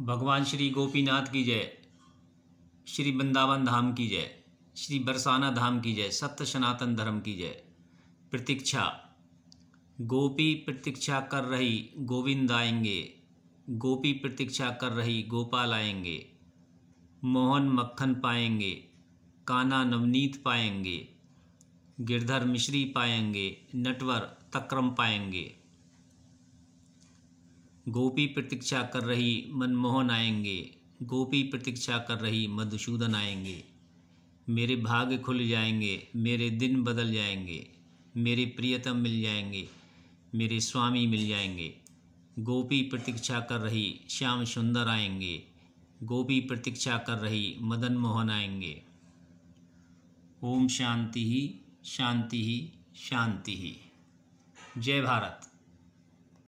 भगवान श्री गोपीनाथ की जय श्री वृंदावन धाम की जय श्री बरसाना धाम की जय सत्य सनातन धर्म की जय प्रतीक्षा गोपी प्रतीक्षा कर रही गोविंद आएंगे गोपी प्रतीक्षा कर रही गोपाल आएंगे मोहन मक्खन पाएंगे काना नवनीत पाएंगे गिरधर मिश्री पाएंगे नटवर तक्रम पाएंगे गोपी प्रतीक्षा कर रही मनमोहन आएंगे गोपी प्रतीक्षा कर रही मधुसूदन आएंगे मेरे भाग्य खुल जाएंगे मेरे दिन बदल जाएंगे मेरे प्रियतम मिल जाएंगे मेरे स्वामी मिल जाएंगे गोपी प्रतीक्षा कर रही श्याम सुंदर आएंगे गोपी प्रतीक्षा कर रही मदन मोहन आएंगे ओम शांति ही शांति ही शांति ही जय भारत